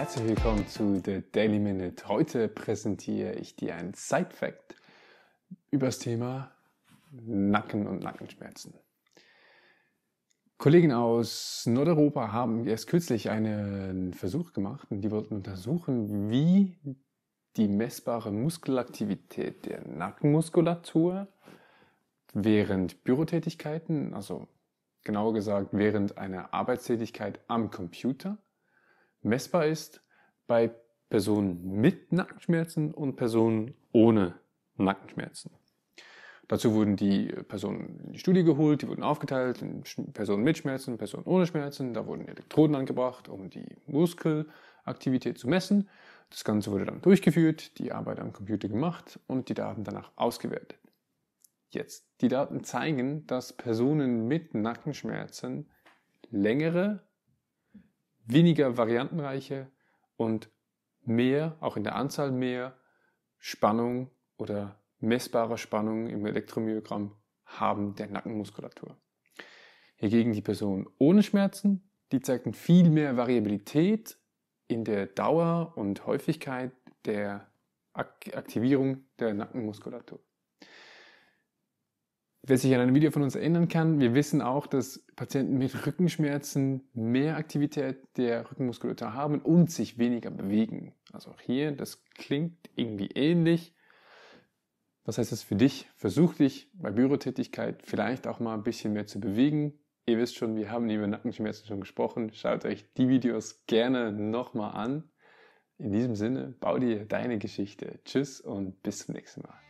Herzlich willkommen zu The Daily Minute. Heute präsentiere ich dir ein Side Fact über das Thema Nacken und Nackenschmerzen. Kollegen aus Nordeuropa haben erst kürzlich einen Versuch gemacht und die wollten untersuchen, wie die messbare Muskelaktivität der Nackenmuskulatur während Bürotätigkeiten, also genauer gesagt während einer Arbeitstätigkeit am Computer, messbar ist bei Personen mit Nackenschmerzen und Personen ohne Nackenschmerzen. Dazu wurden die Personen in die Studie geholt, die wurden aufgeteilt in Personen mit Schmerzen, Personen ohne Schmerzen. Da wurden Elektroden angebracht, um die Muskelaktivität zu messen. Das Ganze wurde dann durchgeführt, die Arbeit am Computer gemacht und die Daten danach ausgewertet. Jetzt, die Daten zeigen, dass Personen mit Nackenschmerzen längere weniger variantenreiche und mehr, auch in der Anzahl mehr, Spannung oder messbare Spannung im Elektromyogramm haben der Nackenmuskulatur. Hiergegen die Person ohne Schmerzen, die zeigten viel mehr Variabilität in der Dauer und Häufigkeit der Aktivierung der Nackenmuskulatur. Wer sich an ein Video von uns erinnern kann, wir wissen auch, dass Patienten mit Rückenschmerzen mehr Aktivität der Rückenmuskulatur haben und sich weniger bewegen. Also auch hier, das klingt irgendwie ähnlich. Was heißt das für dich? Versuch dich bei Bürotätigkeit vielleicht auch mal ein bisschen mehr zu bewegen. Ihr wisst schon, wir haben über Nackenschmerzen schon gesprochen. Schaut euch die Videos gerne nochmal an. In diesem Sinne, bau dir deine Geschichte. Tschüss und bis zum nächsten Mal.